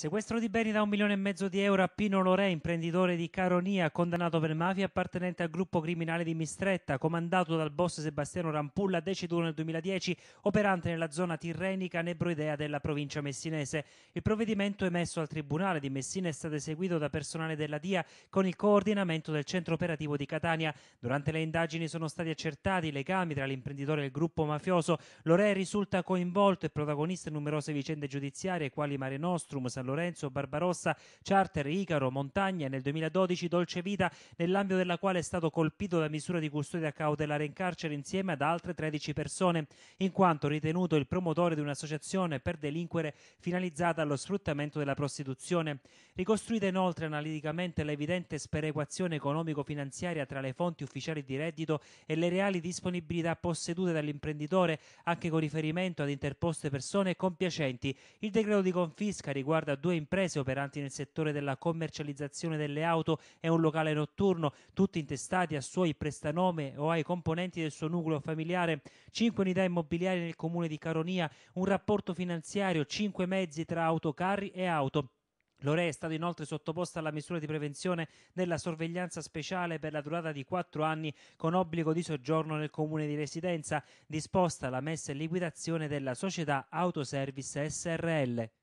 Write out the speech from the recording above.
Sequestro di beni da un milione e mezzo di euro a Pino Lorè, imprenditore di Caronia, condannato per mafia appartenente al gruppo criminale di Mistretta, comandato dal boss Sebastiano Rampulla, deceduto nel 2010, operante nella zona tirrenica nebroidea della provincia messinese. Il provvedimento emesso al Tribunale di Messina è stato eseguito da personale della DIA con il coordinamento del centro operativo di Catania. Durante le indagini sono stati accertati i legami tra l'imprenditore e il gruppo mafioso. Lorè risulta coinvolto e protagonista in numerose vicende giudiziarie quali Mare Nostrum, San Lorenzo, Barbarossa, Charter, Icaro, Montagna e nel 2012 Dolce Vita, nell'ambito della quale è stato colpito da misura di custodia cautelare in carcere insieme ad altre 13 persone, in quanto ritenuto il promotore di un'associazione per delinquere finalizzata allo sfruttamento della prostituzione. Ricostruita inoltre analiticamente l'evidente sperequazione economico-finanziaria tra le fonti ufficiali di reddito e le reali disponibilità possedute dall'imprenditore, anche con riferimento ad interposte persone compiacenti. Il decreto di confisca riguarda due imprese operanti nel settore della commercializzazione delle auto e un locale notturno, tutti intestati a suoi prestanome o ai componenti del suo nucleo familiare, cinque unità immobiliari nel comune di Caronia, un rapporto finanziario, cinque mezzi tra autocarri e auto. Lore è stato inoltre sottoposto alla misura di prevenzione della sorveglianza speciale per la durata di quattro anni con obbligo di soggiorno nel comune di residenza, disposta alla messa in liquidazione della società Autoservice SRL.